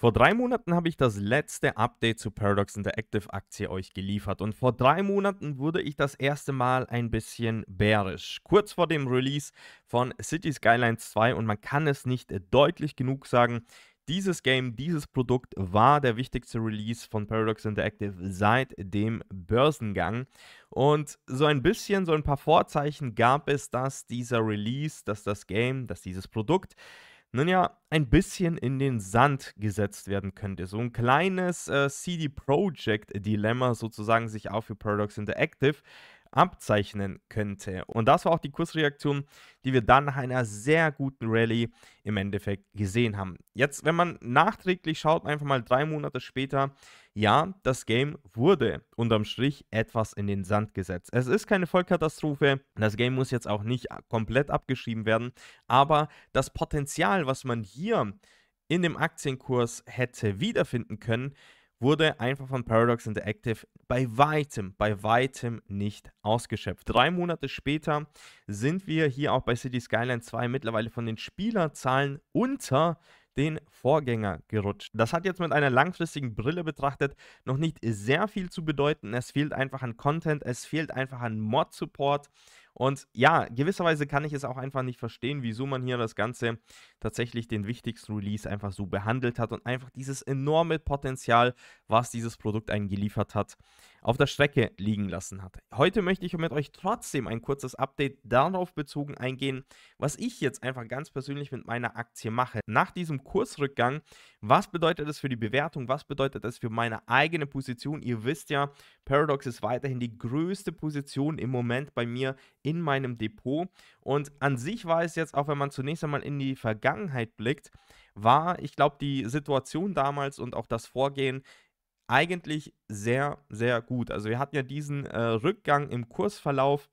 Vor drei Monaten habe ich das letzte Update zu Paradox Interactive Aktie euch geliefert und vor drei Monaten wurde ich das erste Mal ein bisschen bärisch. Kurz vor dem Release von City Skylines 2 und man kann es nicht deutlich genug sagen, dieses Game, dieses Produkt war der wichtigste Release von Paradox Interactive seit dem Börsengang. Und so ein bisschen, so ein paar Vorzeichen gab es, dass dieser Release, dass das Game, dass dieses Produkt nun ja, ein bisschen in den Sand gesetzt werden könnte. So ein kleines äh, CD Projekt-Dilemma sozusagen sich auch für Paradox Interactive abzeichnen könnte. Und das war auch die Kursreaktion, die wir dann nach einer sehr guten Rallye im Endeffekt gesehen haben. Jetzt, wenn man nachträglich schaut, einfach mal drei Monate später, ja, das Game wurde unterm Strich etwas in den Sand gesetzt. Es ist keine Vollkatastrophe, das Game muss jetzt auch nicht komplett abgeschrieben werden, aber das Potenzial, was man hier in dem Aktienkurs hätte wiederfinden können, wurde einfach von Paradox Interactive bei weitem, bei weitem nicht ausgeschöpft. Drei Monate später sind wir hier auch bei City Skyline 2 mittlerweile von den Spielerzahlen unter den Vorgänger gerutscht. Das hat jetzt mit einer langfristigen Brille betrachtet noch nicht sehr viel zu bedeuten. Es fehlt einfach an Content, es fehlt einfach an Mod-Support. Und ja, gewisserweise kann ich es auch einfach nicht verstehen, wieso man hier das Ganze tatsächlich den wichtigsten Release einfach so behandelt hat und einfach dieses enorme Potenzial, was dieses Produkt eingeliefert hat, auf der Strecke liegen lassen hat. Heute möchte ich mit euch trotzdem ein kurzes Update darauf bezogen eingehen, was ich jetzt einfach ganz persönlich mit meiner Aktie mache. Nach diesem Kursrückgang, was bedeutet das für die Bewertung, was bedeutet das für meine eigene Position? Ihr wisst ja, Paradox ist weiterhin die größte Position im Moment bei mir in meinem Depot. Und an sich war es jetzt, auch wenn man zunächst einmal in die Vergangenheit blickt, war, ich glaube, die Situation damals und auch das Vorgehen eigentlich sehr, sehr gut. Also wir hatten ja diesen äh, Rückgang im Kursverlauf.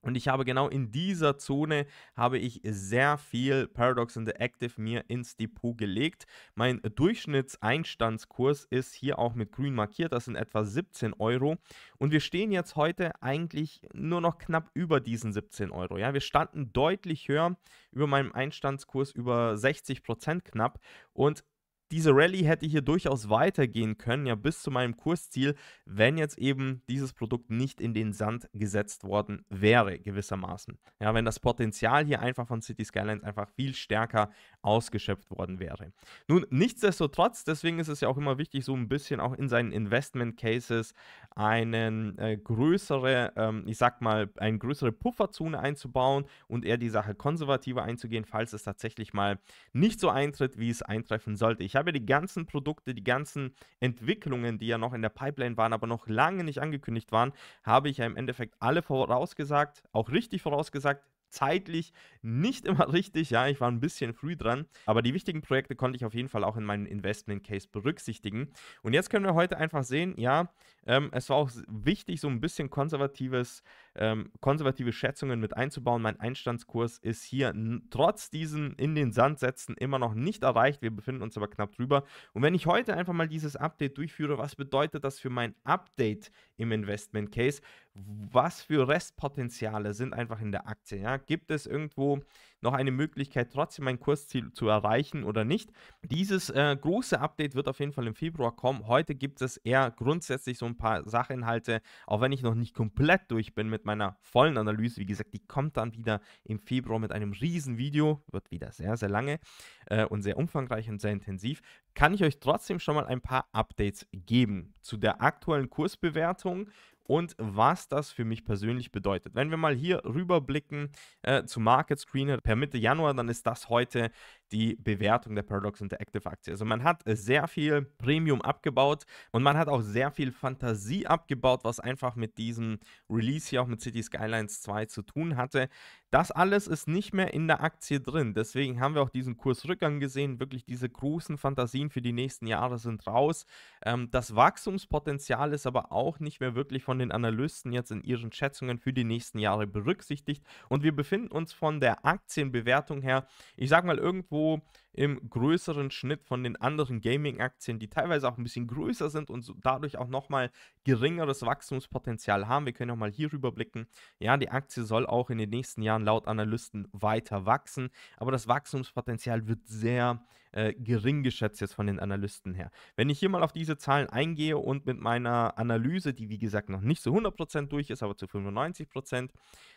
Und ich habe genau in dieser Zone habe ich sehr viel Paradox in the Active mir ins Depot gelegt. Mein Durchschnittseinstandskurs ist hier auch mit grün markiert, das sind etwa 17 Euro. Und wir stehen jetzt heute eigentlich nur noch knapp über diesen 17 Euro. Ja, wir standen deutlich höher über meinem Einstandskurs, über 60 Prozent knapp. Und diese Rallye hätte hier durchaus weitergehen können, ja bis zu meinem Kursziel, wenn jetzt eben dieses Produkt nicht in den Sand gesetzt worden wäre, gewissermaßen. Ja, wenn das Potenzial hier einfach von City Skylines einfach viel stärker ausgeschöpft worden wäre. Nun, nichtsdestotrotz, deswegen ist es ja auch immer wichtig, so ein bisschen auch in seinen Investment Cases einen äh, größere, ähm, ich sag mal, eine größere Pufferzone einzubauen und eher die Sache konservativer einzugehen, falls es tatsächlich mal nicht so eintritt, wie es eintreffen sollte. Ich habe die ganzen Produkte, die ganzen Entwicklungen, die ja noch in der Pipeline waren, aber noch lange nicht angekündigt waren, habe ich ja im Endeffekt alle vorausgesagt, auch richtig vorausgesagt, zeitlich nicht immer richtig. Ja, ich war ein bisschen früh dran, aber die wichtigen Projekte konnte ich auf jeden Fall auch in meinen Investment Case berücksichtigen. Und jetzt können wir heute einfach sehen, ja, ähm, es war auch wichtig, so ein bisschen konservatives ähm, konservative Schätzungen mit einzubauen. Mein Einstandskurs ist hier trotz diesen in den Sand setzen immer noch nicht erreicht. Wir befinden uns aber knapp drüber. Und wenn ich heute einfach mal dieses Update durchführe, was bedeutet das für mein Update im Investment Case? Was für Restpotenziale sind einfach in der Aktie? Ja? Gibt es irgendwo noch eine Möglichkeit, trotzdem mein Kursziel zu erreichen oder nicht. Dieses äh, große Update wird auf jeden Fall im Februar kommen. Heute gibt es eher grundsätzlich so ein paar Sachinhalte, auch wenn ich noch nicht komplett durch bin mit meiner vollen Analyse. Wie gesagt, die kommt dann wieder im Februar mit einem riesen Video. Wird wieder sehr, sehr lange äh, und sehr umfangreich und sehr intensiv. Kann ich euch trotzdem schon mal ein paar Updates geben zu der aktuellen Kursbewertung und was das für mich persönlich bedeutet. Wenn wir mal hier rüberblicken äh, zu Market Screener per Mitte Januar, dann ist das heute die Bewertung der Paradox Interactive Aktie. Also man hat äh, sehr viel Premium abgebaut und man hat auch sehr viel Fantasie abgebaut, was einfach mit diesem Release hier auch mit City Skylines 2 zu tun hatte. Das alles ist nicht mehr in der Aktie drin. Deswegen haben wir auch diesen Kursrückgang gesehen. Wirklich diese großen Fantasien für die nächsten Jahre sind raus. Ähm, das Wachstumspotenzial ist aber auch nicht mehr wirklich von den Analysten jetzt in ihren Schätzungen für die nächsten Jahre berücksichtigt. Und wir befinden uns von der Aktienbewertung her, ich sag mal, irgendwo irgendwo im größeren Schnitt von den anderen Gaming-Aktien, die teilweise auch ein bisschen größer sind und so dadurch auch nochmal geringeres Wachstumspotenzial haben. Wir können auch mal hier rüber blicken. Ja, die Aktie soll auch in den nächsten Jahren laut Analysten weiter wachsen, aber das Wachstumspotenzial wird sehr äh, gering geschätzt jetzt von den Analysten her. Wenn ich hier mal auf diese Zahlen eingehe und mit meiner Analyse, die wie gesagt noch nicht zu 100% durch ist, aber zu 95%,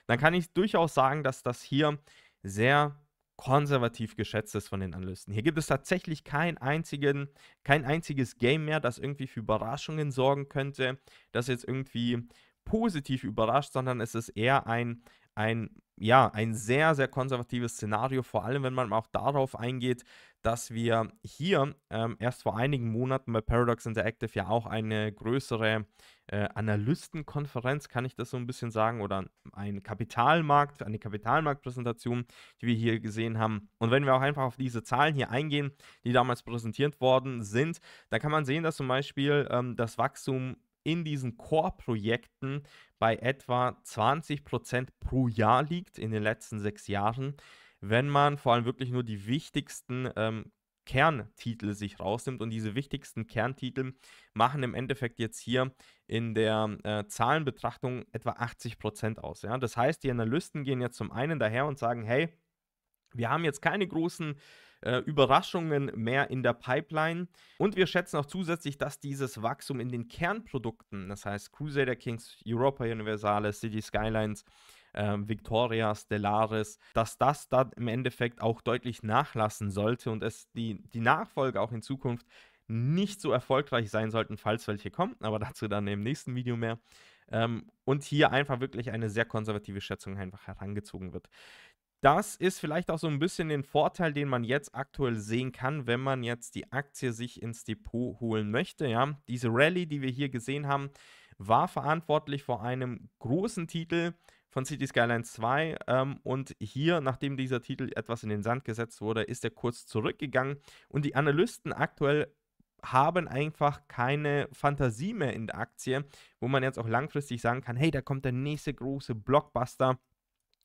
dann kann ich durchaus sagen, dass das hier sehr konservativ geschätzt ist von den Analysten. Hier gibt es tatsächlich kein, einzigen, kein einziges Game mehr, das irgendwie für Überraschungen sorgen könnte, das jetzt irgendwie positiv überrascht, sondern es ist eher ein, ein ja, ein sehr, sehr konservatives Szenario, vor allem wenn man auch darauf eingeht, dass wir hier ähm, erst vor einigen Monaten bei Paradox Interactive ja auch eine größere äh, Analystenkonferenz, kann ich das so ein bisschen sagen, oder ein Kapitalmarkt, eine Kapitalmarktpräsentation, die wir hier gesehen haben. Und wenn wir auch einfach auf diese Zahlen hier eingehen, die damals präsentiert worden sind, dann kann man sehen, dass zum Beispiel ähm, das Wachstum in diesen Core-Projekten bei etwa 20% pro Jahr liegt in den letzten sechs Jahren, wenn man vor allem wirklich nur die wichtigsten ähm, Kerntitel sich rausnimmt. Und diese wichtigsten Kerntitel machen im Endeffekt jetzt hier in der äh, Zahlenbetrachtung etwa 80% aus. Ja? Das heißt, die Analysten gehen jetzt zum einen daher und sagen, hey, wir haben jetzt keine großen äh, Überraschungen mehr in der Pipeline. Und wir schätzen auch zusätzlich, dass dieses Wachstum in den Kernprodukten, das heißt Crusader Kings, Europa Universalis, City Skylines, äh, Victoria, Stellaris, dass das da im Endeffekt auch deutlich nachlassen sollte und es die, die Nachfolge auch in Zukunft nicht so erfolgreich sein sollten, falls welche kommen, aber dazu dann im nächsten Video mehr. Ähm, und hier einfach wirklich eine sehr konservative Schätzung einfach herangezogen wird. Das ist vielleicht auch so ein bisschen den Vorteil, den man jetzt aktuell sehen kann, wenn man jetzt die Aktie sich ins Depot holen möchte. Ja, diese Rallye, die wir hier gesehen haben, war verantwortlich vor einem großen Titel von City Skyline 2 ähm, und hier, nachdem dieser Titel etwas in den Sand gesetzt wurde, ist er kurz zurückgegangen und die Analysten aktuell haben einfach keine Fantasie mehr in der Aktie, wo man jetzt auch langfristig sagen kann, hey, da kommt der nächste große Blockbuster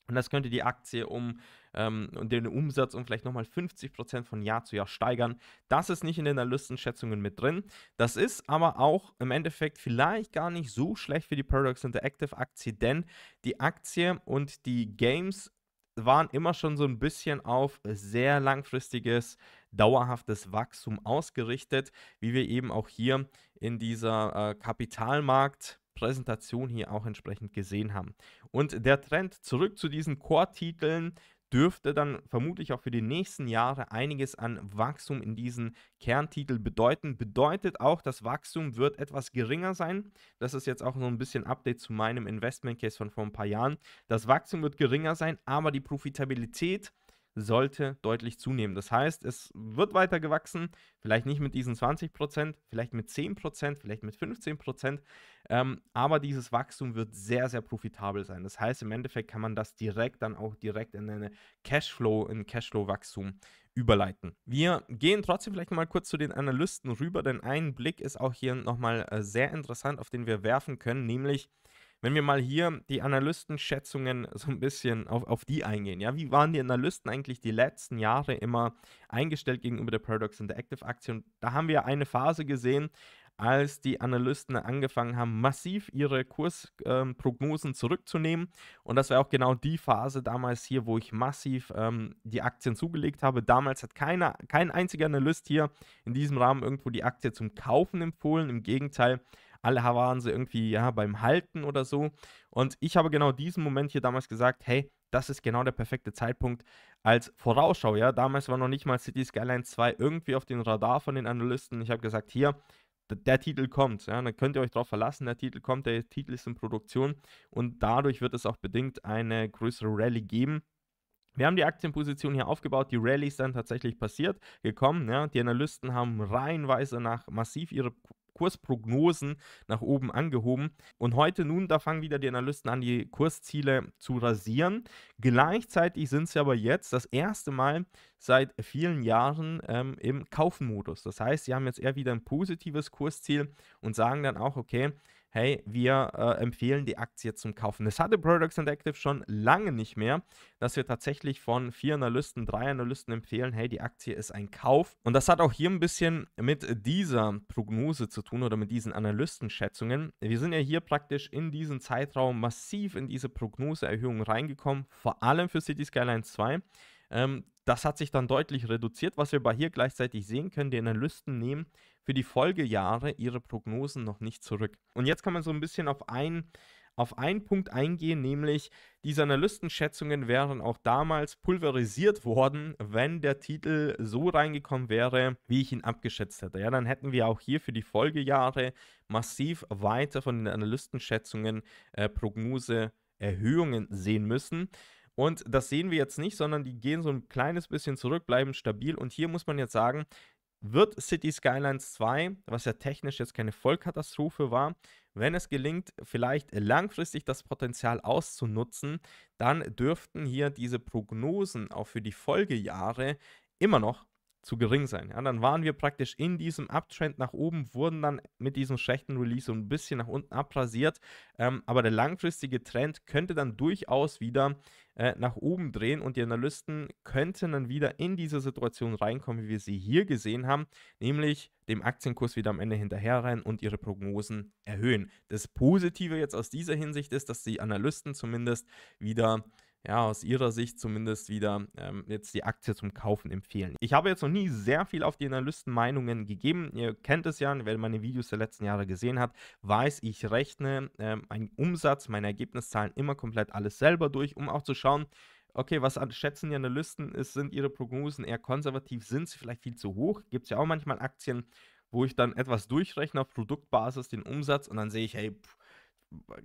und das könnte die Aktie um ähm, den Umsatz um vielleicht nochmal 50% von Jahr zu Jahr steigern. Das ist nicht in den Analystenschätzungen mit drin. Das ist aber auch im Endeffekt vielleicht gar nicht so schlecht für die Paradox Interactive Aktie, denn die Aktie und die Games waren immer schon so ein bisschen auf sehr langfristiges, dauerhaftes Wachstum ausgerichtet, wie wir eben auch hier in dieser äh, Kapitalmarkt- Präsentation hier auch entsprechend gesehen haben. Und der Trend zurück zu diesen Core-Titeln dürfte dann vermutlich auch für die nächsten Jahre einiges an Wachstum in diesen Kerntitel bedeuten. Bedeutet auch, das Wachstum wird etwas geringer sein. Das ist jetzt auch so ein bisschen Update zu meinem Investment Case von vor ein paar Jahren. Das Wachstum wird geringer sein, aber die Profitabilität sollte deutlich zunehmen. Das heißt, es wird weiter gewachsen, vielleicht nicht mit diesen 20 Prozent, vielleicht mit 10 Prozent, vielleicht mit 15 Prozent, ähm, aber dieses Wachstum wird sehr, sehr profitabel sein. Das heißt, im Endeffekt kann man das direkt dann auch direkt in eine Cashflow, in Cashflow-Wachstum überleiten. Wir gehen trotzdem vielleicht mal kurz zu den Analysten rüber, denn ein Blick ist auch hier nochmal äh, sehr interessant, auf den wir werfen können, nämlich wenn wir mal hier die Analystenschätzungen so ein bisschen auf, auf die eingehen, ja, wie waren die Analysten eigentlich die letzten Jahre immer eingestellt gegenüber der Paradox Interactive Aktie? Und da haben wir eine Phase gesehen, als die Analysten angefangen haben, massiv ihre Kursprognosen ähm, zurückzunehmen. Und das war auch genau die Phase damals hier, wo ich massiv ähm, die Aktien zugelegt habe. Damals hat keiner, kein einziger Analyst hier in diesem Rahmen irgendwo die Aktie zum Kaufen empfohlen. Im Gegenteil, alle waren so irgendwie ja beim Halten oder so. Und ich habe genau diesen Moment hier damals gesagt, hey, das ist genau der perfekte Zeitpunkt als Vorausschau. Ja, damals war noch nicht mal City Skyline 2 irgendwie auf dem Radar von den Analysten. Ich habe gesagt, hier, der Titel kommt. Ja, dann könnt ihr euch darauf verlassen, der Titel kommt, der Titel ist in Produktion und dadurch wird es auch bedingt eine größere Rallye geben. Wir haben die Aktienposition hier aufgebaut, die Rallye ist dann tatsächlich passiert, gekommen. Ja. Die Analysten haben reihenweise nach massiv ihre Kursprognosen nach oben angehoben. Und heute nun, da fangen wieder die Analysten an, die Kursziele zu rasieren. Gleichzeitig sind sie aber jetzt das erste Mal seit vielen Jahren ähm, im Kaufmodus. Das heißt, sie haben jetzt eher wieder ein positives Kursziel und sagen dann auch, okay, hey, wir äh, empfehlen die Aktie zum Kaufen. Das hatte Products and Active schon lange nicht mehr, dass wir tatsächlich von vier Analysten, drei Analysten empfehlen, hey, die Aktie ist ein Kauf. Und das hat auch hier ein bisschen mit dieser Prognose zu tun oder mit diesen Analystenschätzungen. Wir sind ja hier praktisch in diesen Zeitraum massiv in diese Prognoseerhöhung reingekommen, vor allem für City Skyline 2. Ähm, das hat sich dann deutlich reduziert, was wir aber hier gleichzeitig sehen können. Die Analysten nehmen für die Folgejahre ihre Prognosen noch nicht zurück. Und jetzt kann man so ein bisschen auf einen auf einen Punkt eingehen, nämlich diese Analystenschätzungen wären auch damals pulverisiert worden, wenn der Titel so reingekommen wäre, wie ich ihn abgeschätzt hätte. Ja, dann hätten wir auch hier für die Folgejahre massiv weiter von den Analystenschätzungen äh, Prognose Erhöhungen sehen müssen. Und das sehen wir jetzt nicht, sondern die gehen so ein kleines bisschen zurück, bleiben stabil. Und hier muss man jetzt sagen, wird City Skylines 2, was ja technisch jetzt keine Vollkatastrophe war, wenn es gelingt, vielleicht langfristig das Potenzial auszunutzen, dann dürften hier diese Prognosen auch für die Folgejahre immer noch zu gering sein. Ja, dann waren wir praktisch in diesem Uptrend nach oben, wurden dann mit diesem schlechten Release so ein bisschen nach unten abrasiert. Ähm, aber der langfristige Trend könnte dann durchaus wieder äh, nach oben drehen und die Analysten könnten dann wieder in diese Situation reinkommen, wie wir sie hier gesehen haben, nämlich dem Aktienkurs wieder am Ende hinterher rein und ihre Prognosen erhöhen. Das Positive jetzt aus dieser Hinsicht ist, dass die Analysten zumindest wieder ja, aus ihrer Sicht zumindest wieder ähm, jetzt die Aktie zum Kaufen empfehlen. Ich habe jetzt noch nie sehr viel auf die Analystenmeinungen gegeben. Ihr kennt es ja, wer meine Videos der letzten Jahre gesehen hat, weiß, ich rechne ähm, einen Umsatz, meine Ergebniszahlen immer komplett alles selber durch, um auch zu schauen, okay, was schätzen die Analysten? Ist, sind ihre Prognosen eher konservativ? Sind sie vielleicht viel zu hoch? Gibt es ja auch manchmal Aktien, wo ich dann etwas durchrechne auf Produktbasis, den Umsatz und dann sehe ich, hey, pff,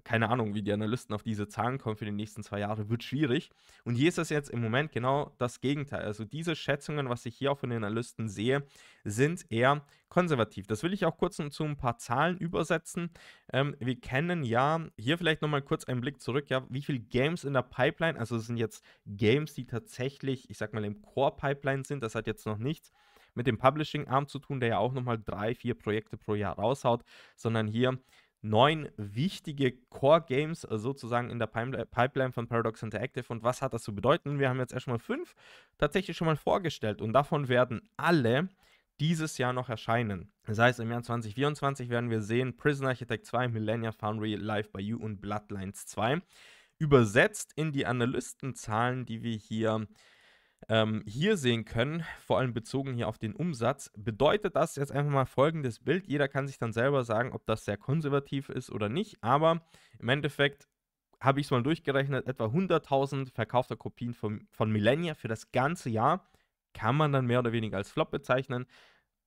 keine Ahnung, wie die Analysten auf diese Zahlen kommen für die nächsten zwei Jahre, wird schwierig. Und hier ist das jetzt im Moment genau das Gegenteil. Also diese Schätzungen, was ich hier auch von den Analysten sehe, sind eher konservativ. Das will ich auch kurz zu ein paar Zahlen übersetzen. Ähm, wir kennen ja, hier vielleicht nochmal kurz einen Blick zurück, ja, wie viele Games in der Pipeline, also es sind jetzt Games, die tatsächlich, ich sag mal, im Core-Pipeline sind, das hat jetzt noch nichts mit dem Publishing-Arm zu tun, der ja auch nochmal drei, vier Projekte pro Jahr raushaut, sondern hier neun wichtige Core-Games äh, sozusagen in der Pipeline von Paradox Interactive. Und was hat das zu bedeuten? Wir haben jetzt erstmal fünf tatsächlich schon mal vorgestellt und davon werden alle dieses Jahr noch erscheinen. Das heißt, im Jahr 2024 werden wir sehen Prison Architect 2, Millennia Foundry, Live by You und Bloodlines 2. Übersetzt in die Analystenzahlen, die wir hier ähm, hier sehen können, vor allem bezogen hier auf den Umsatz, bedeutet das jetzt einfach mal folgendes Bild. Jeder kann sich dann selber sagen, ob das sehr konservativ ist oder nicht, aber im Endeffekt habe ich es mal durchgerechnet, etwa 100.000 verkaufter Kopien von, von Millennia für das ganze Jahr kann man dann mehr oder weniger als Flop bezeichnen.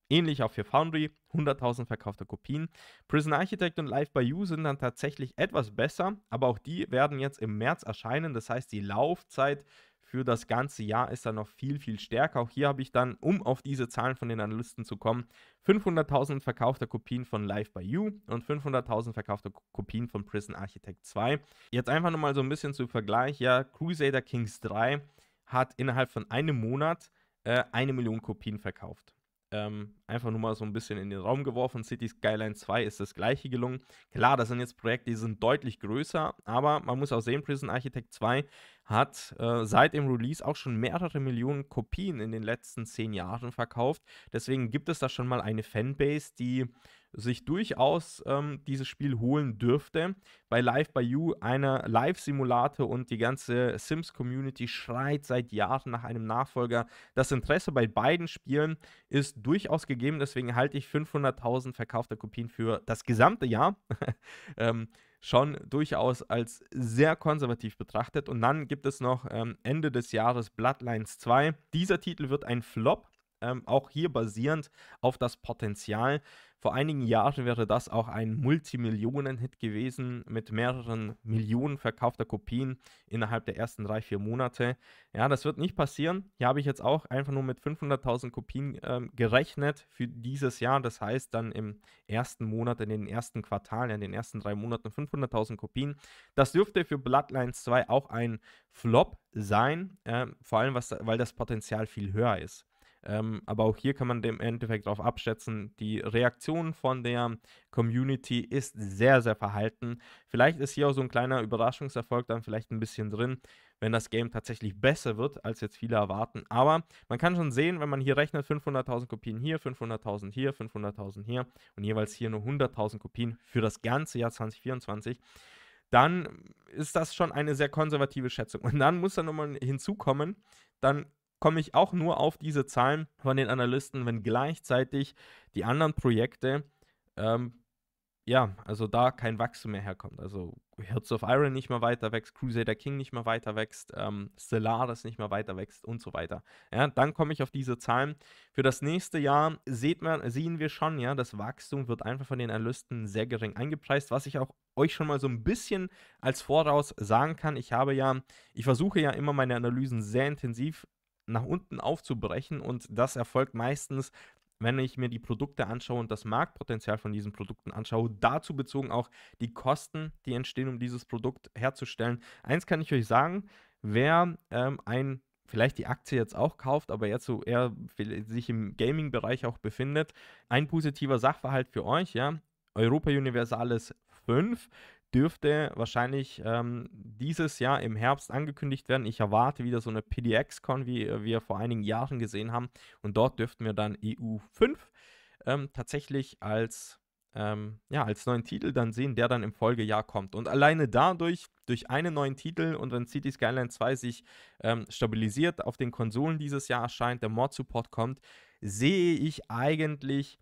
Ähnlich auch für Foundry, 100.000 verkaufte Kopien. Prison Architect und Live by You sind dann tatsächlich etwas besser, aber auch die werden jetzt im März erscheinen. Das heißt, die Laufzeit für das ganze Jahr ist er noch viel, viel stärker. Auch hier habe ich dann, um auf diese Zahlen von den Analysten zu kommen, 500.000 verkaufte Kopien von Live by You und 500.000 verkaufte Kopien von Prison Architect 2. Jetzt einfach nochmal so ein bisschen zum Vergleich. Ja, Crusader Kings 3 hat innerhalb von einem Monat äh, eine Million Kopien verkauft. Ähm, einfach nur mal so ein bisschen in den Raum geworfen. City Skyline 2 ist das gleiche gelungen. Klar, das sind jetzt Projekte, die sind deutlich größer, aber man muss auch sehen, Prison Architect 2 hat äh, seit dem Release auch schon mehrere Millionen Kopien in den letzten zehn Jahren verkauft. Deswegen gibt es da schon mal eine Fanbase, die sich durchaus ähm, dieses Spiel holen dürfte. Bei Live by You einer Live-Simulator und die ganze Sims-Community schreit seit Jahren nach einem Nachfolger. Das Interesse bei beiden Spielen ist durchaus gegeben, deswegen halte ich 500.000 verkaufte Kopien für das gesamte Jahr ähm, schon durchaus als sehr konservativ betrachtet. Und dann gibt es noch ähm, Ende des Jahres Bloodlines 2. Dieser Titel wird ein Flop, ähm, auch hier basierend auf das Potenzial vor einigen Jahren wäre das auch ein Multimillionen-Hit gewesen mit mehreren Millionen verkaufter Kopien innerhalb der ersten drei, vier Monate. Ja, das wird nicht passieren. Hier habe ich jetzt auch einfach nur mit 500.000 Kopien ähm, gerechnet für dieses Jahr. Das heißt dann im ersten Monat, in den ersten Quartalen, in den ersten drei Monaten 500.000 Kopien. Das dürfte für Bloodlines 2 auch ein Flop sein, äh, vor allem was, weil das Potenzial viel höher ist. Ähm, aber auch hier kann man im Endeffekt darauf abschätzen, die Reaktion von der Community ist sehr, sehr verhalten. Vielleicht ist hier auch so ein kleiner Überraschungserfolg dann vielleicht ein bisschen drin, wenn das Game tatsächlich besser wird, als jetzt viele erwarten. Aber man kann schon sehen, wenn man hier rechnet, 500.000 Kopien hier, 500.000 hier, 500.000 hier und jeweils hier nur 100.000 Kopien für das ganze Jahr 2024 dann ist das schon eine sehr konservative Schätzung. Und dann muss da nochmal hinzukommen, dann komme ich auch nur auf diese Zahlen von den Analysten, wenn gleichzeitig die anderen Projekte, ähm, ja, also da kein Wachstum mehr herkommt. Also Hearts of Iron nicht mehr weiter wächst, Crusader King nicht mehr weiter wächst, ähm, Stellaris nicht mehr weiter wächst und so weiter. Ja, dann komme ich auf diese Zahlen. Für das nächste Jahr sieht man, sehen wir schon, ja, das Wachstum wird einfach von den Analysten sehr gering eingepreist, was ich auch euch schon mal so ein bisschen als Voraus sagen kann. Ich habe ja, ich versuche ja immer meine Analysen sehr intensiv nach unten aufzubrechen und das erfolgt meistens wenn ich mir die Produkte anschaue und das Marktpotenzial von diesen Produkten anschaue, dazu bezogen auch die Kosten, die entstehen, um dieses Produkt herzustellen. Eins kann ich euch sagen, wer ähm, ein vielleicht die Aktie jetzt auch kauft, aber jetzt so eher sich im Gaming-Bereich auch befindet, ein positiver Sachverhalt für euch, ja, Europa Universalis 5 dürfte wahrscheinlich ähm, dieses Jahr im Herbst angekündigt werden. Ich erwarte wieder so eine PDX-Con, wie äh, wir vor einigen Jahren gesehen haben. Und dort dürften wir dann EU 5 ähm, tatsächlich als, ähm, ja, als neuen Titel dann sehen, der dann im Folgejahr kommt. Und alleine dadurch, durch einen neuen Titel und wenn City Skyline 2 sich ähm, stabilisiert auf den Konsolen dieses Jahr erscheint, der Mod-Support kommt, sehe ich eigentlich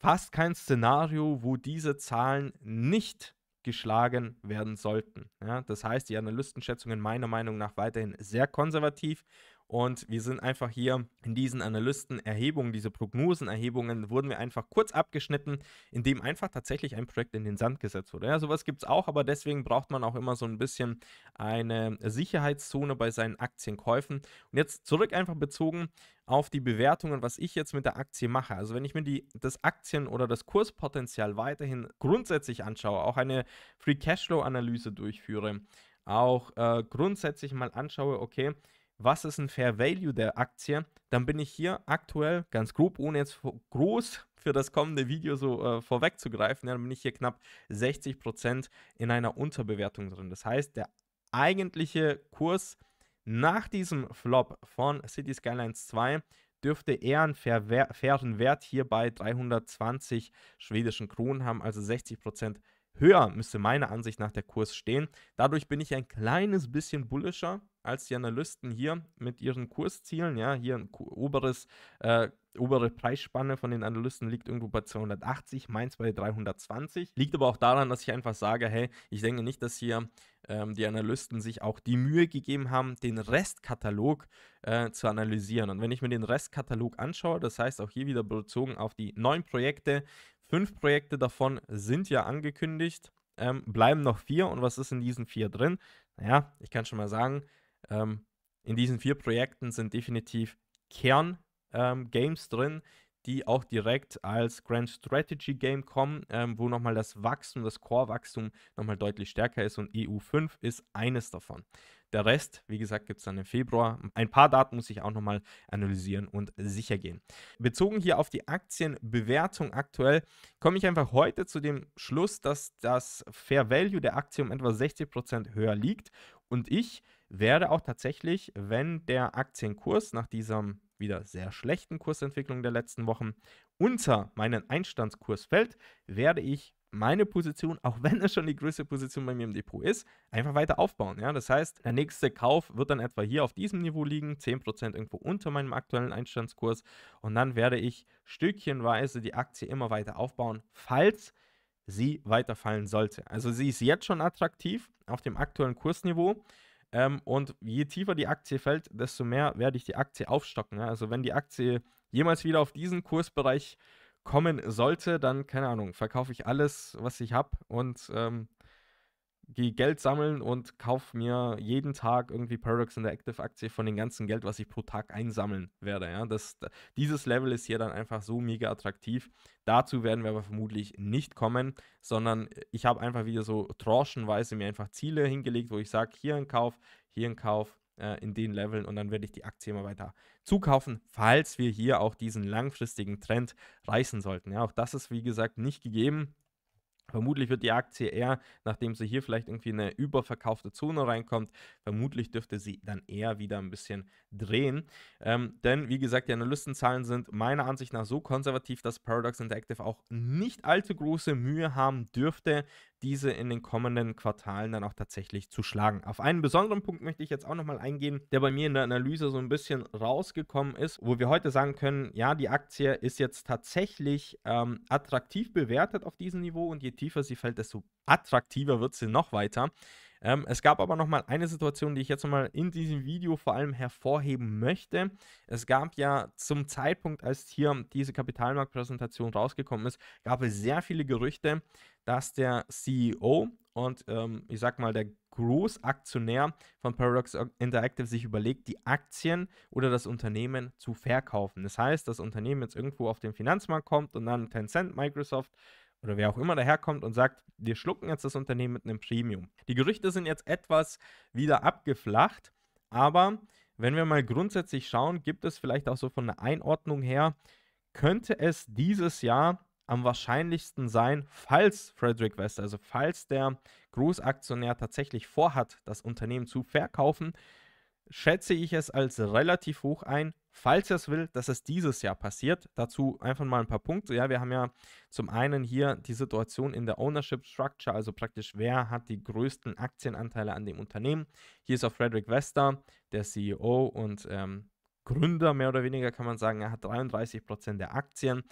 fast kein Szenario, wo diese Zahlen nicht geschlagen werden sollten. Ja, das heißt, die Analystenschätzungen meiner Meinung nach weiterhin sehr konservativ und wir sind einfach hier in diesen Analystenerhebungen, diese Prognosenerhebungen, wurden wir einfach kurz abgeschnitten, indem einfach tatsächlich ein Projekt in den Sand gesetzt wurde. Ja, sowas gibt es auch, aber deswegen braucht man auch immer so ein bisschen eine Sicherheitszone bei seinen Aktienkäufen. Und jetzt zurück einfach bezogen auf die Bewertungen, was ich jetzt mit der Aktie mache. Also wenn ich mir die, das Aktien- oder das Kurspotenzial weiterhin grundsätzlich anschaue, auch eine Free Cashflow-Analyse durchführe, auch äh, grundsätzlich mal anschaue, okay, was ist ein Fair Value der Aktie, dann bin ich hier aktuell ganz grob, ohne jetzt groß für das kommende Video so äh, vorwegzugreifen, ja, dann bin ich hier knapp 60% Prozent in einer Unterbewertung drin. Das heißt, der eigentliche Kurs nach diesem Flop von City Skylines 2 dürfte eher einen fairen Wert hier bei 320 schwedischen Kronen haben, also 60% Prozent höher müsste meiner Ansicht nach der Kurs stehen. Dadurch bin ich ein kleines bisschen bullischer als die Analysten hier mit ihren Kurszielen, ja, hier ein oberes, äh, obere Preisspanne von den Analysten liegt irgendwo bei 280, meins bei 320. Liegt aber auch daran, dass ich einfach sage, hey, ich denke nicht, dass hier ähm, die Analysten sich auch die Mühe gegeben haben, den Restkatalog äh, zu analysieren. Und wenn ich mir den Restkatalog anschaue, das heißt auch hier wieder bezogen auf die neun Projekte, fünf Projekte davon sind ja angekündigt. Ähm, bleiben noch vier und was ist in diesen vier drin? Naja, ich kann schon mal sagen, ähm, in diesen vier Projekten sind definitiv Kern-Games ähm, drin, die auch direkt als Grand Strategy Game kommen, ähm, wo nochmal das Wachstum, das Core-Wachstum nochmal deutlich stärker ist und EU5 ist eines davon. Der Rest, wie gesagt, gibt es dann im Februar. Ein paar Daten muss ich auch nochmal analysieren und sicher gehen. Bezogen hier auf die Aktienbewertung aktuell, komme ich einfach heute zu dem Schluss, dass das Fair Value der Aktie um etwa 60% höher liegt und ich wäre auch tatsächlich, wenn der Aktienkurs nach diesem wieder sehr schlechten Kursentwicklung der letzten Wochen unter meinen Einstandskurs fällt, werde ich meine Position, auch wenn es schon die größte Position bei mir im Depot ist, einfach weiter aufbauen. Ja? Das heißt, der nächste Kauf wird dann etwa hier auf diesem Niveau liegen, 10% irgendwo unter meinem aktuellen Einstandskurs und dann werde ich stückchenweise die Aktie immer weiter aufbauen, falls sie weiterfallen sollte. Also sie ist jetzt schon attraktiv auf dem aktuellen Kursniveau. Ähm, und je tiefer die Aktie fällt, desto mehr werde ich die Aktie aufstocken. Ja? Also wenn die Aktie jemals wieder auf diesen Kursbereich äh, kommen sollte, dann, keine Ahnung, verkaufe ich alles, was ich habe und ähm, gehe Geld sammeln und kaufe mir jeden Tag irgendwie Paradox in der Active-Aktie von dem ganzen Geld, was ich pro Tag einsammeln werde. Ja? Das, dieses Level ist hier dann einfach so mega attraktiv. Dazu werden wir aber vermutlich nicht kommen, sondern ich habe einfach wieder so tranchenweise mir einfach Ziele hingelegt, wo ich sage, hier ein Kauf, hier ein Kauf, äh, in den Leveln und dann werde ich die Aktie immer weiter zukaufen, falls wir hier auch diesen langfristigen Trend reißen sollten. Ja, auch das ist, wie gesagt, nicht gegeben. Vermutlich wird die Aktie eher, nachdem sie hier vielleicht irgendwie eine überverkaufte Zone reinkommt, vermutlich dürfte sie dann eher wieder ein bisschen drehen. Ähm, denn wie gesagt, die Analystenzahlen sind meiner Ansicht nach so konservativ, dass Paradox Interactive auch nicht allzu große Mühe haben dürfte, diese in den kommenden Quartalen dann auch tatsächlich zu schlagen. Auf einen besonderen Punkt möchte ich jetzt auch nochmal eingehen, der bei mir in der Analyse so ein bisschen rausgekommen ist, wo wir heute sagen können, ja, die Aktie ist jetzt tatsächlich ähm, attraktiv bewertet auf diesem Niveau und je tiefer sie fällt, desto attraktiver wird sie noch weiter. Ähm, es gab aber nochmal eine Situation, die ich jetzt nochmal in diesem Video vor allem hervorheben möchte. Es gab ja zum Zeitpunkt, als hier diese Kapitalmarktpräsentation rausgekommen ist, gab es sehr viele Gerüchte, dass der CEO und ähm, ich sag mal der Großaktionär von Paradox Interactive sich überlegt, die Aktien oder das Unternehmen zu verkaufen. Das heißt, das Unternehmen jetzt irgendwo auf den Finanzmarkt kommt und dann Tencent, Microsoft, oder wer auch immer daherkommt und sagt, wir schlucken jetzt das Unternehmen mit einem Premium. Die Gerüchte sind jetzt etwas wieder abgeflacht, aber wenn wir mal grundsätzlich schauen, gibt es vielleicht auch so von der Einordnung her, könnte es dieses Jahr am wahrscheinlichsten sein, falls Frederick West, also falls der Großaktionär tatsächlich vorhat, das Unternehmen zu verkaufen, schätze ich es als relativ hoch ein, falls er es will, dass es dieses Jahr passiert. Dazu einfach mal ein paar Punkte. Ja, wir haben ja zum einen hier die Situation in der Ownership Structure, also praktisch wer hat die größten Aktienanteile an dem Unternehmen. Hier ist auch Frederick Wester, der CEO und ähm, Gründer, mehr oder weniger kann man sagen. Er hat 33 Prozent der Aktien.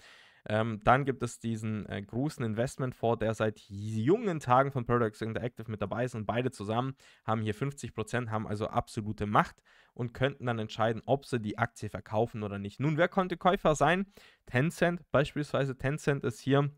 Ähm, dann gibt es diesen äh, großen Investmentfonds, der seit jungen Tagen von Products Interactive mit dabei ist und beide zusammen haben hier 50 haben also absolute Macht und könnten dann entscheiden, ob sie die Aktie verkaufen oder nicht. Nun, wer konnte Käufer sein? Tencent beispielsweise. Tencent ist hier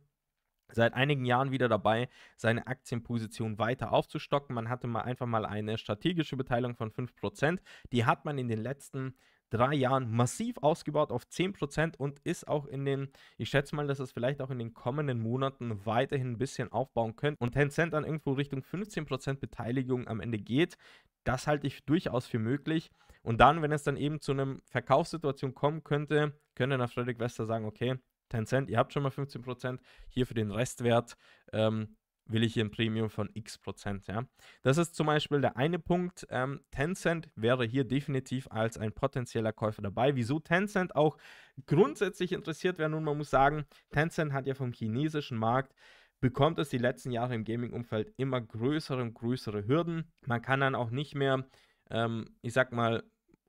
seit einigen Jahren wieder dabei, seine Aktienposition weiter aufzustocken. Man hatte mal einfach mal eine strategische Beteiligung von 5%. Die hat man in den letzten Jahren drei Jahren massiv ausgebaut auf 10% und ist auch in den, ich schätze mal, dass es vielleicht auch in den kommenden Monaten weiterhin ein bisschen aufbauen könnte und Tencent dann irgendwo Richtung 15% Beteiligung am Ende geht. Das halte ich durchaus für möglich. Und dann, wenn es dann eben zu einer Verkaufssituation kommen könnte, könnte nach Fredrik Wester sagen, okay, Tencent, ihr habt schon mal 15%, hier für den Restwert, ähm, will ich hier ein Premium von x Prozent. Ja? Das ist zum Beispiel der eine Punkt. Ähm, Tencent wäre hier definitiv als ein potenzieller Käufer dabei. Wieso Tencent auch grundsätzlich interessiert wäre, nun man muss sagen, Tencent hat ja vom chinesischen Markt bekommt es die letzten Jahre im Gaming-Umfeld immer größere und größere Hürden. Man kann dann auch nicht mehr, ähm, ich sag mal,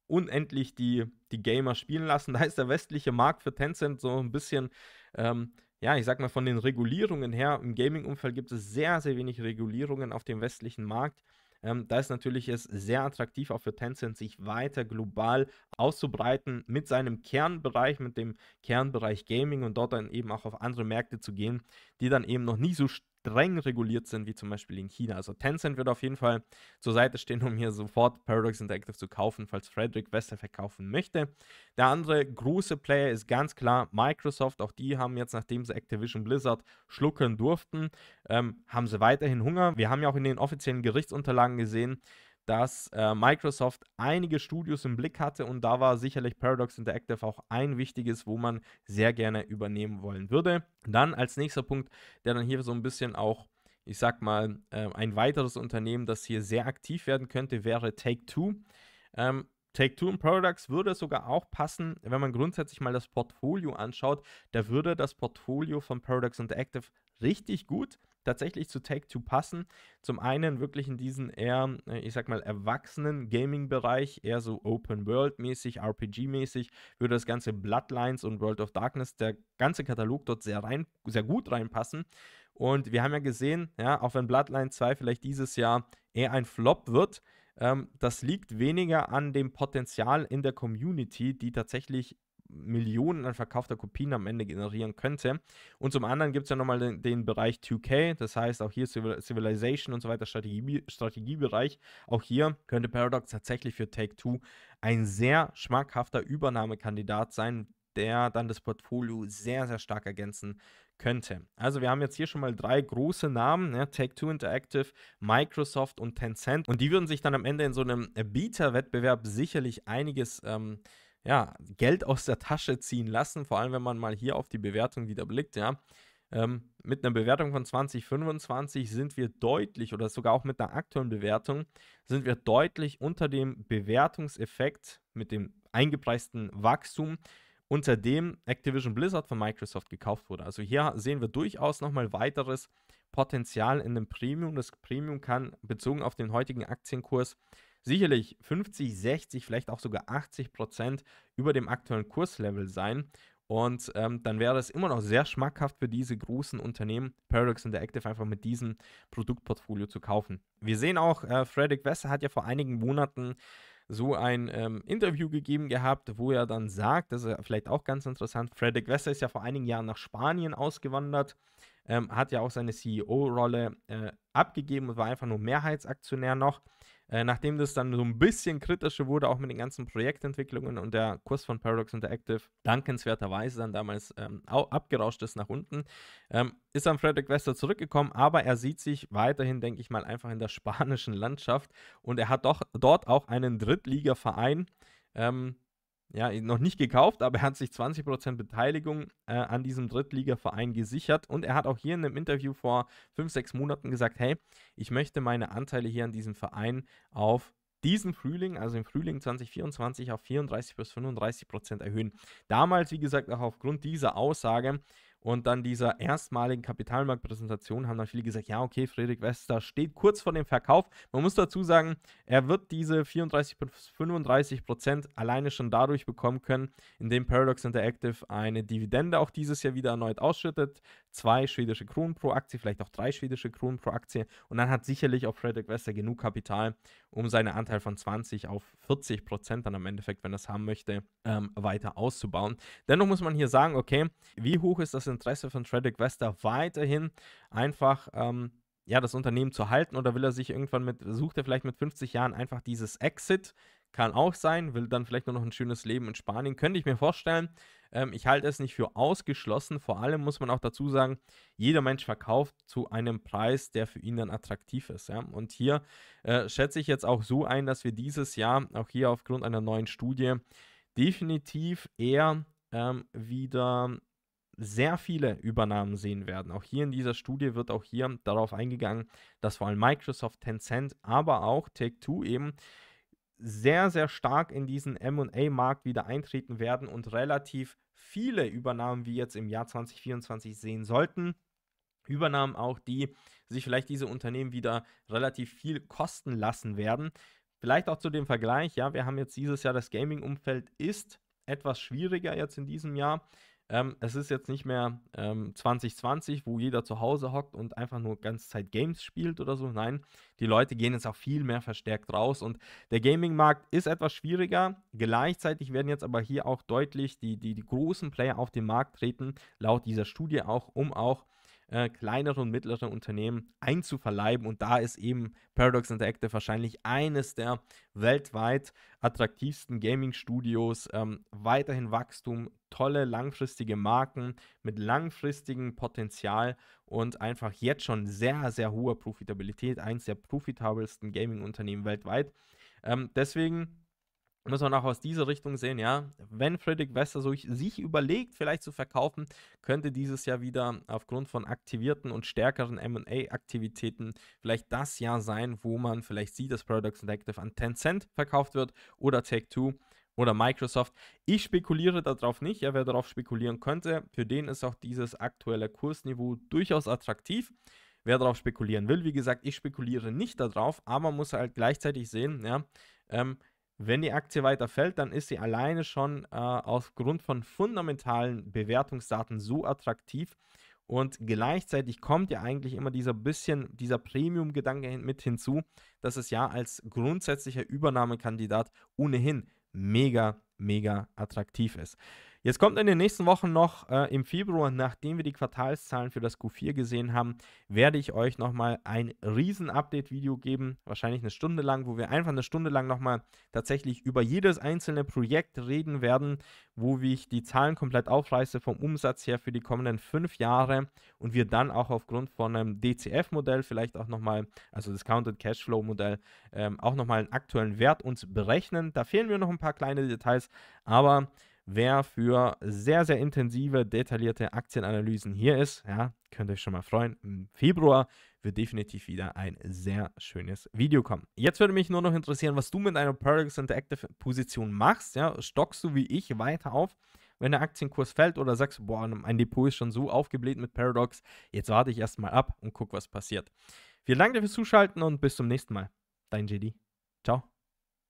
unendlich die, die Gamer spielen lassen. Da ist der westliche Markt für Tencent so ein bisschen ähm, ja, ich sag mal, von den Regulierungen her, im Gaming-Umfeld gibt es sehr, sehr wenig Regulierungen auf dem westlichen Markt. Ähm, da ist natürlich es sehr attraktiv auch für Tencent, sich weiter global auszubreiten mit seinem Kernbereich, mit dem Kernbereich Gaming und dort dann eben auch auf andere Märkte zu gehen, die dann eben noch nicht so streng reguliert sind, wie zum Beispiel in China. Also Tencent wird auf jeden Fall zur Seite stehen, um hier sofort Paradox Interactive zu kaufen, falls Frederick Wester verkaufen möchte. Der andere große Player ist ganz klar Microsoft. Auch die haben jetzt, nachdem sie Activision Blizzard schlucken durften, ähm, haben sie weiterhin Hunger. Wir haben ja auch in den offiziellen Gerichtsunterlagen gesehen, dass äh, Microsoft einige Studios im Blick hatte und da war sicherlich Paradox Interactive auch ein wichtiges, wo man sehr gerne übernehmen wollen würde. Dann als nächster Punkt, der dann hier so ein bisschen auch, ich sag mal, äh, ein weiteres Unternehmen, das hier sehr aktiv werden könnte, wäre Take Two. Ähm, Take Two und Paradox würde sogar auch passen, wenn man grundsätzlich mal das Portfolio anschaut. Da würde das Portfolio von Paradox Interactive richtig gut tatsächlich zu Take-Two passen. Zum einen wirklich in diesen eher, äh, ich sag mal, erwachsenen Gaming-Bereich, eher so Open-World-mäßig, RPG-mäßig, würde das ganze Bloodlines und World of Darkness, der ganze Katalog dort sehr, rein, sehr gut reinpassen. Und wir haben ja gesehen, ja, auch wenn Bloodlines 2 vielleicht dieses Jahr eher ein Flop wird, ähm, das liegt weniger an dem Potenzial in der Community, die tatsächlich Millionen an verkaufter Kopien am Ende generieren könnte. Und zum anderen gibt es ja nochmal den, den Bereich 2K, das heißt auch hier Civilization und so weiter, Strategie, Strategiebereich. Auch hier könnte Paradox tatsächlich für Take-Two ein sehr schmackhafter Übernahmekandidat sein, der dann das Portfolio sehr, sehr stark ergänzen könnte. Also wir haben jetzt hier schon mal drei große Namen, ne? Take-Two Interactive, Microsoft und Tencent. Und die würden sich dann am Ende in so einem Bieter-Wettbewerb sicherlich einiges ähm, ja, Geld aus der Tasche ziehen lassen, vor allem wenn man mal hier auf die Bewertung wieder blickt, ja. Ähm, mit einer Bewertung von 2025 sind wir deutlich, oder sogar auch mit einer aktuellen Bewertung, sind wir deutlich unter dem Bewertungseffekt mit dem eingepreisten Wachstum, unter dem Activision Blizzard von Microsoft gekauft wurde. Also hier sehen wir durchaus nochmal weiteres Potenzial in dem Premium. Das Premium kann bezogen auf den heutigen Aktienkurs sicherlich 50, 60, vielleicht auch sogar 80 Prozent über dem aktuellen Kurslevel sein. Und ähm, dann wäre es immer noch sehr schmackhaft für diese großen Unternehmen, Paradox Interactive, einfach mit diesem Produktportfolio zu kaufen. Wir sehen auch, äh, Fredrik Wesser hat ja vor einigen Monaten so ein ähm, Interview gegeben gehabt, wo er dann sagt, das ist vielleicht auch ganz interessant, Fredrik Wesser ist ja vor einigen Jahren nach Spanien ausgewandert, ähm, hat ja auch seine CEO-Rolle äh, abgegeben und war einfach nur Mehrheitsaktionär noch. Äh, nachdem das dann so ein bisschen kritischer wurde, auch mit den ganzen Projektentwicklungen und der Kurs von Paradox Interactive dankenswerterweise dann damals ähm, abgerauscht ist nach unten, ähm, ist dann Frederick Wester zurückgekommen, aber er sieht sich weiterhin, denke ich mal, einfach in der spanischen Landschaft und er hat doch dort auch einen Drittligaverein. Ähm, ja, noch nicht gekauft, aber er hat sich 20% Beteiligung äh, an diesem Drittligaverein gesichert und er hat auch hier in einem Interview vor 5, 6 Monaten gesagt, hey, ich möchte meine Anteile hier an diesem Verein auf diesen Frühling, also im Frühling 2024 auf 34 bis 35 erhöhen. Damals, wie gesagt, auch aufgrund dieser Aussage und dann dieser erstmaligen Kapitalmarktpräsentation haben dann viele gesagt, ja, okay, Friedrich Wester steht kurz vor dem Verkauf. Man muss dazu sagen, er wird diese 34 bis 35 Prozent alleine schon dadurch bekommen können, indem Paradox Interactive eine Dividende auch dieses Jahr wieder erneut ausschüttet zwei schwedische Kronen pro Aktie, vielleicht auch drei schwedische Kronen pro Aktie. Und dann hat sicherlich auch Fredrik Wester genug Kapital, um seinen Anteil von 20 auf 40 Prozent dann am Endeffekt, wenn er es haben möchte, ähm, weiter auszubauen. Dennoch muss man hier sagen, okay, wie hoch ist das Interesse von Fredrik Wester weiterhin einfach ähm, ja, das Unternehmen zu halten oder will er sich irgendwann mit, sucht er vielleicht mit 50 Jahren einfach dieses Exit, kann auch sein, will dann vielleicht nur noch ein schönes Leben in Spanien, könnte ich mir vorstellen. Ähm, ich halte es nicht für ausgeschlossen. Vor allem muss man auch dazu sagen, jeder Mensch verkauft zu einem Preis, der für ihn dann attraktiv ist. Ja? Und hier äh, schätze ich jetzt auch so ein, dass wir dieses Jahr, auch hier aufgrund einer neuen Studie, definitiv eher ähm, wieder sehr viele Übernahmen sehen werden. Auch hier in dieser Studie wird auch hier darauf eingegangen, dass vor allem Microsoft, Tencent, aber auch Take-Two eben sehr, sehr stark in diesen MA-Markt wieder eintreten werden und relativ viele Übernahmen wir jetzt im Jahr 2024 sehen sollten. Übernahmen auch, die sich vielleicht diese Unternehmen wieder relativ viel kosten lassen werden. Vielleicht auch zu dem Vergleich, ja, wir haben jetzt dieses Jahr das Gaming-Umfeld ist etwas schwieriger jetzt in diesem Jahr. Ähm, es ist jetzt nicht mehr ähm, 2020, wo jeder zu Hause hockt und einfach nur ganze Zeit Games spielt oder so. Nein, die Leute gehen jetzt auch viel mehr verstärkt raus und der Gaming-Markt ist etwas schwieriger. Gleichzeitig werden jetzt aber hier auch deutlich die, die, die großen Player auf den Markt treten, laut dieser Studie auch, um auch äh, kleinere und mittlere Unternehmen einzuverleiben. Und da ist eben Paradox Interactive wahrscheinlich eines der weltweit attraktivsten Gaming-Studios. Ähm, weiterhin Wachstum, tolle langfristige Marken mit langfristigem Potenzial und einfach jetzt schon sehr, sehr hoher Profitabilität. Eins der profitabelsten Gaming-Unternehmen weltweit. Ähm, deswegen muss man auch aus dieser Richtung sehen, ja. Wenn Fredrik Wester so sich überlegt, vielleicht zu verkaufen, könnte dieses Jahr wieder aufgrund von aktivierten und stärkeren MA-Aktivitäten vielleicht das Jahr sein, wo man vielleicht sieht, dass Product Selective an Tencent verkauft wird oder Take Two oder Microsoft. Ich spekuliere darauf nicht, ja, wer darauf spekulieren könnte, für den ist auch dieses aktuelle Kursniveau durchaus attraktiv wer darauf spekulieren will. Wie gesagt, ich spekuliere nicht darauf, aber man muss halt gleichzeitig sehen, ja, ähm, wenn die Aktie weiter fällt, dann ist sie alleine schon äh, aufgrund von fundamentalen Bewertungsdaten so attraktiv. Und gleichzeitig kommt ja eigentlich immer dieser bisschen, dieser Premium-Gedanke mit hinzu, dass es ja als grundsätzlicher Übernahmekandidat ohnehin mega, mega attraktiv ist. Jetzt kommt in den nächsten Wochen noch äh, im Februar, nachdem wir die Quartalszahlen für das Q4 gesehen haben, werde ich euch nochmal ein Riesen-Update-Video geben, wahrscheinlich eine Stunde lang, wo wir einfach eine Stunde lang nochmal tatsächlich über jedes einzelne Projekt reden werden, wo ich die Zahlen komplett aufreiße vom Umsatz her für die kommenden fünf Jahre und wir dann auch aufgrund von einem DCF-Modell vielleicht auch nochmal, also Discounted Cashflow-Modell, ähm, auch nochmal einen aktuellen Wert uns berechnen. Da fehlen mir noch ein paar kleine Details, aber wer für sehr, sehr intensive, detaillierte Aktienanalysen hier ist, ja, könnt euch schon mal freuen. Im Februar wird definitiv wieder ein sehr schönes Video kommen. Jetzt würde mich nur noch interessieren, was du mit einer Paradox Interactive Position machst. Ja, stockst du wie ich weiter auf? wenn der Aktienkurs fällt oder sagst, boah, mein Depot ist schon so aufgebläht mit Paradox, jetzt warte ich erstmal ab und guck, was passiert. Vielen Dank fürs Zuschalten und bis zum nächsten Mal. Dein JD. Ciao.